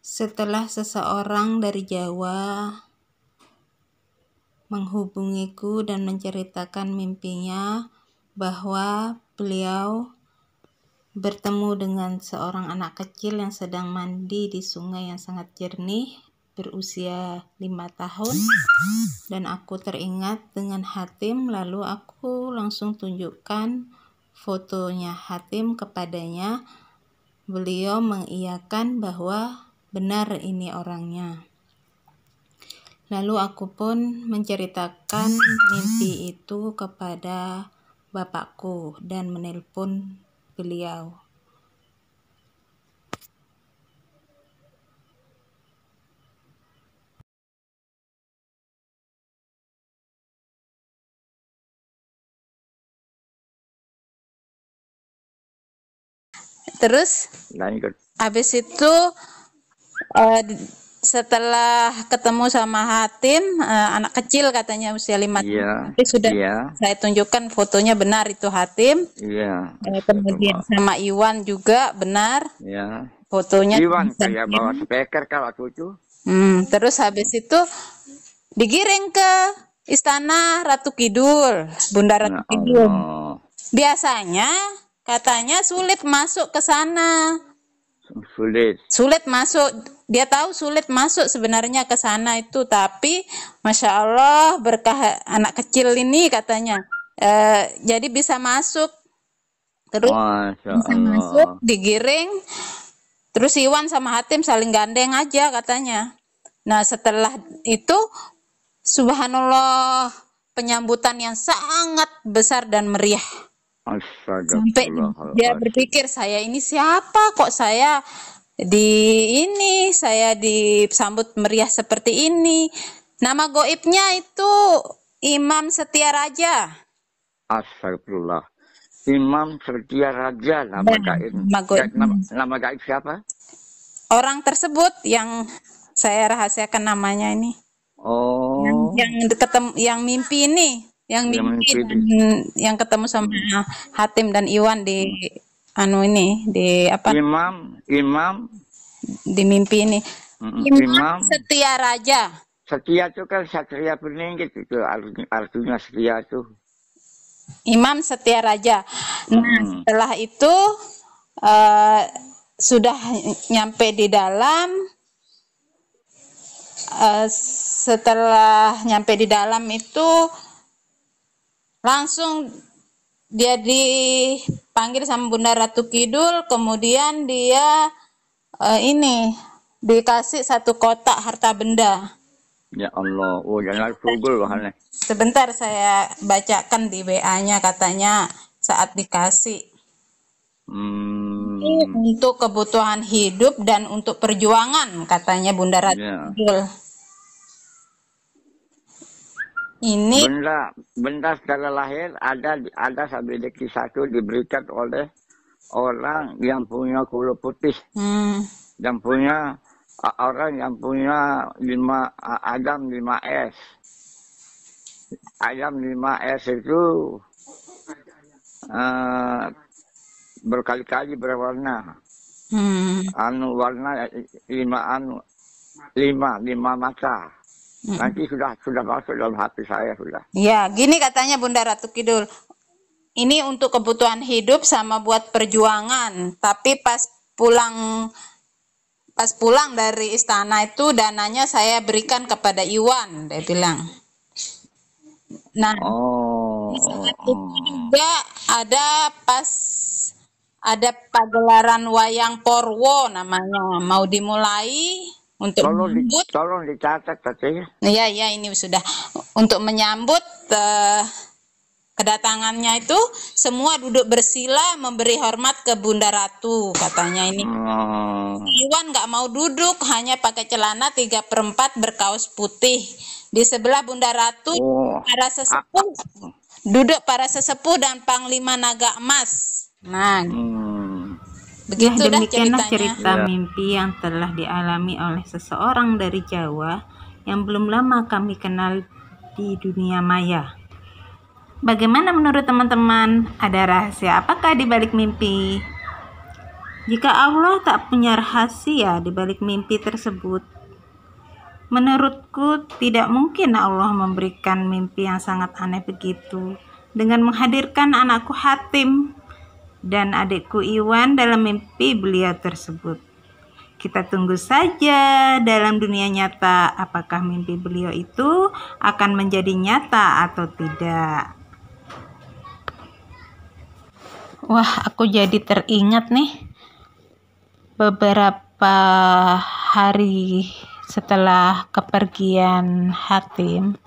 setelah seseorang dari Jawa menghubungiku dan menceritakan mimpinya bahwa beliau bertemu dengan seorang anak kecil yang sedang mandi di sungai yang sangat jernih berusia lima tahun dan aku teringat dengan Hatim lalu aku langsung tunjukkan fotonya Hatim kepadanya beliau mengiyakan bahwa benar ini orangnya. Lalu aku pun menceritakan mimpi itu kepada bapakku dan menelpon beliau. Terus abis Habis itu uh, setelah ketemu sama Hatim uh, anak kecil katanya usia lima tahun yeah. Nanti sudah yeah. saya tunjukkan fotonya benar itu Hatim yeah. Iya, uh, kemudian Betul. sama Iwan juga benar yeah. fotonya Iwan saya bawa speaker kalau cucu hmm, terus habis itu digiring ke istana Ratu Kidul Bunda Ratu nah, Kidul biasanya katanya sulit masuk ke sana sulit. Sulit masuk. Dia tahu sulit masuk sebenarnya ke sana itu, tapi masya Allah berkah anak kecil ini katanya. E, jadi bisa masuk. Terus masya bisa Allah. masuk, digiring. Terus Iwan sama Hatim saling gandeng aja katanya. Nah setelah itu, Subhanallah penyambutan yang sangat besar dan meriah Astaga. Sampai dia berpikir saya ini siapa kok saya di ini saya disambut meriah seperti ini. Nama goibnya itu Imam Setia Raja. Astagfirullah. Imam Setia Raja nama nah, gaib. Nama, Nama, nama gaib siapa? Orang tersebut yang saya rahasiakan namanya ini. Oh. Yang, yang ketemu yang mimpi ini yang di hmm, yang ketemu sama Hatim dan Iwan di anu ini di apa Imam Imam di mimpi ini Imam, Imam Setia Raja Setia itu kan Satria Bening gitu itu artinya Setia itu Imam Setia Raja nah hmm. setelah itu uh, sudah nyampe di dalam uh, setelah nyampe di dalam itu langsung dia dipanggil sama Bunda Ratu Kidul kemudian dia uh, ini dikasih satu kotak harta benda ya Allah oh jangan sugul bahannya eh. sebentar saya bacakan di WA-nya katanya saat dikasih hmm. untuk kebutuhan hidup dan untuk perjuangan katanya Bunda Ratu ya. Kidul ini benda benda secara lahir ada ada sabideki satu diberikan oleh orang yang punya kulit putih, hmm. yang punya orang yang punya lima ayam lima s, ayam lima s itu uh, berkali-kali berwarna, hmm. anu warna lima anu lima lima mata. Nanti sudah sudah masuk dalam hati saya sudah. Ya, gini katanya Bunda Ratu Kidul. Ini untuk kebutuhan hidup sama buat perjuangan. Tapi pas pulang pas pulang dari istana itu dananya saya berikan kepada Iwan, dia bilang. Nah, oh. juga ada pas ada pagelaran wayang Porwo namanya mau dimulai untuk tolong, menyambut, di, tolong dicatat katanya. Iya iya ini sudah untuk menyambut uh, kedatangannya itu semua duduk bersila memberi hormat ke Bunda Ratu katanya ini. Hmm. Iwan nggak mau duduk hanya pakai celana tiga perempat berkaos putih di sebelah Bunda Ratu oh. para sesepuh ah, ah. duduk para sesepuh dan Panglima Naga Emas. Nah. Hmm. Begitu nah, demikianlah cerita ya. mimpi yang telah dialami oleh seseorang dari Jawa yang belum lama kami kenal di dunia maya. Bagaimana menurut teman-teman? Ada rahasia apakah di balik mimpi? Jika Allah tak punya rahasia di balik mimpi tersebut, menurutku tidak mungkin Allah memberikan mimpi yang sangat aneh begitu dengan menghadirkan anakku Hatim dan adikku Iwan dalam mimpi beliau tersebut. Kita tunggu saja dalam dunia nyata apakah mimpi beliau itu akan menjadi nyata atau tidak. Wah, aku jadi teringat nih beberapa hari setelah kepergian Hatim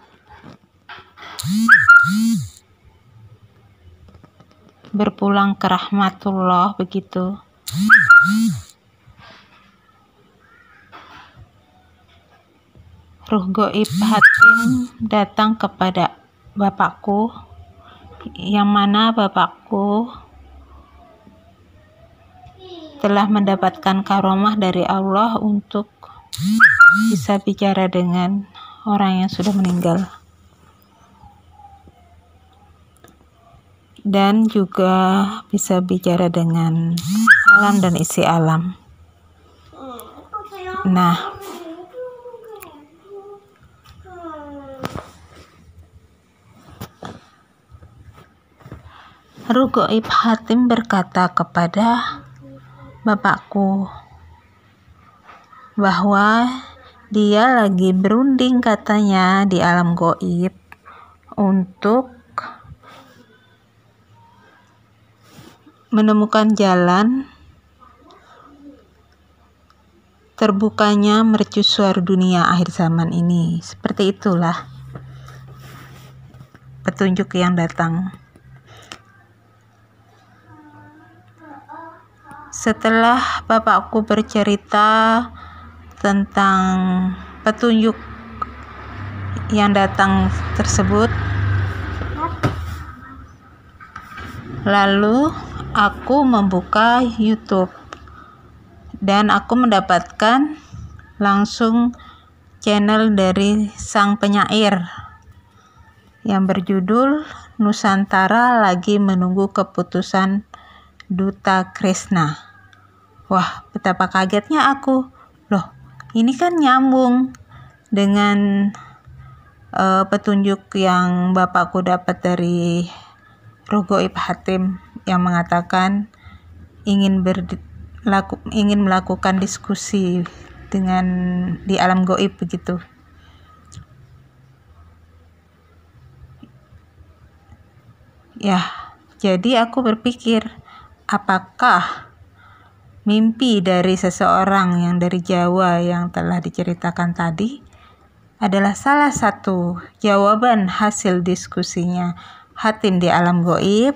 berpulang ke rahmatullah begitu ruh goib hatim datang kepada bapakku yang mana bapakku telah mendapatkan karomah dari Allah untuk bisa bicara dengan orang yang sudah meninggal. dan juga bisa bicara dengan alam dan isi alam. Nah, Rugoib Hatim berkata kepada bapakku bahwa dia lagi berunding katanya di alam goib untuk menemukan jalan terbukanya mercusuar dunia akhir zaman ini. Seperti itulah petunjuk yang datang. Setelah bapakku bercerita tentang petunjuk yang datang tersebut, lalu aku membuka YouTube dan aku mendapatkan langsung channel dari sang penyair yang berjudul Nusantara lagi menunggu keputusan Duta Krishna. Wah, betapa kagetnya aku. Loh, ini kan nyambung dengan uh, petunjuk yang bapakku dapat dari Rogoib Hatim yang mengatakan ingin berlaku, ingin melakukan diskusi dengan di alam goib begitu. Ya, jadi aku berpikir apakah mimpi dari seseorang yang dari Jawa yang telah diceritakan tadi adalah salah satu jawaban hasil diskusinya Hatim di alam goib